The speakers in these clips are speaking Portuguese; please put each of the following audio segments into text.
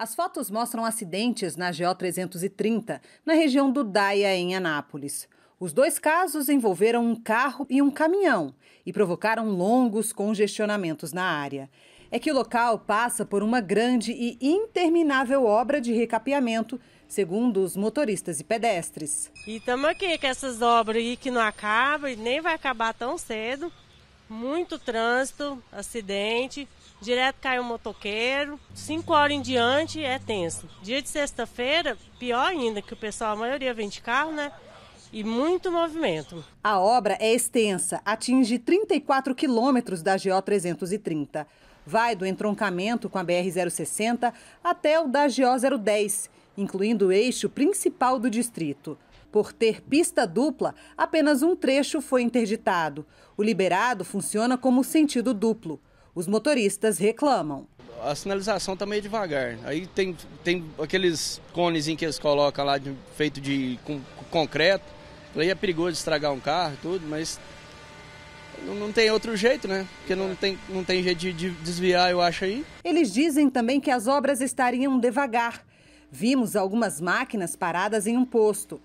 As fotos mostram acidentes na GO 330, na região do Daia, em Anápolis. Os dois casos envolveram um carro e um caminhão e provocaram longos congestionamentos na área. É que o local passa por uma grande e interminável obra de recapeamento, segundo os motoristas e pedestres. E estamos aqui com essas obras aí que não acabam e nem vai acabar tão cedo muito trânsito, acidente, direto cai um motoqueiro, cinco horas em diante é tenso. Dia de sexta-feira, pior ainda, que o pessoal, a maioria vem de carro, né? E muito movimento. A obra é extensa, atinge 34 quilômetros da GO 330. Vai do entroncamento com a BR-060 até o da GO 010, incluindo o eixo principal do distrito. Por ter pista dupla, apenas um trecho foi interditado. O liberado funciona como sentido duplo. Os motoristas reclamam. A sinalização está meio devagar. Aí tem, tem aqueles cones que eles colocam lá de, feito de com, concreto. Aí é perigoso estragar um carro e tudo, mas não, tem outro jeito, né? Porque não tem, não tem jeito de, de desviar, eu acho aí. Eles dizem também que as obras estariam devagar. Vimos algumas máquinas paradas em um posto.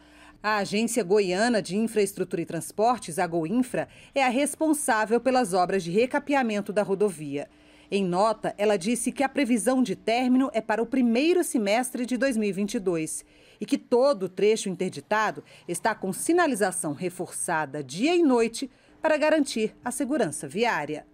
A Agência Goiana de Infraestrutura e Transportes, a Goinfra, é a responsável pelas obras de recapeamento da rodovia. Em nota, ela disse que a previsão de término é para o primeiro semestre de 2022 e que todo o trecho interditado está com sinalização reforçada dia e noite para garantir a segurança viária.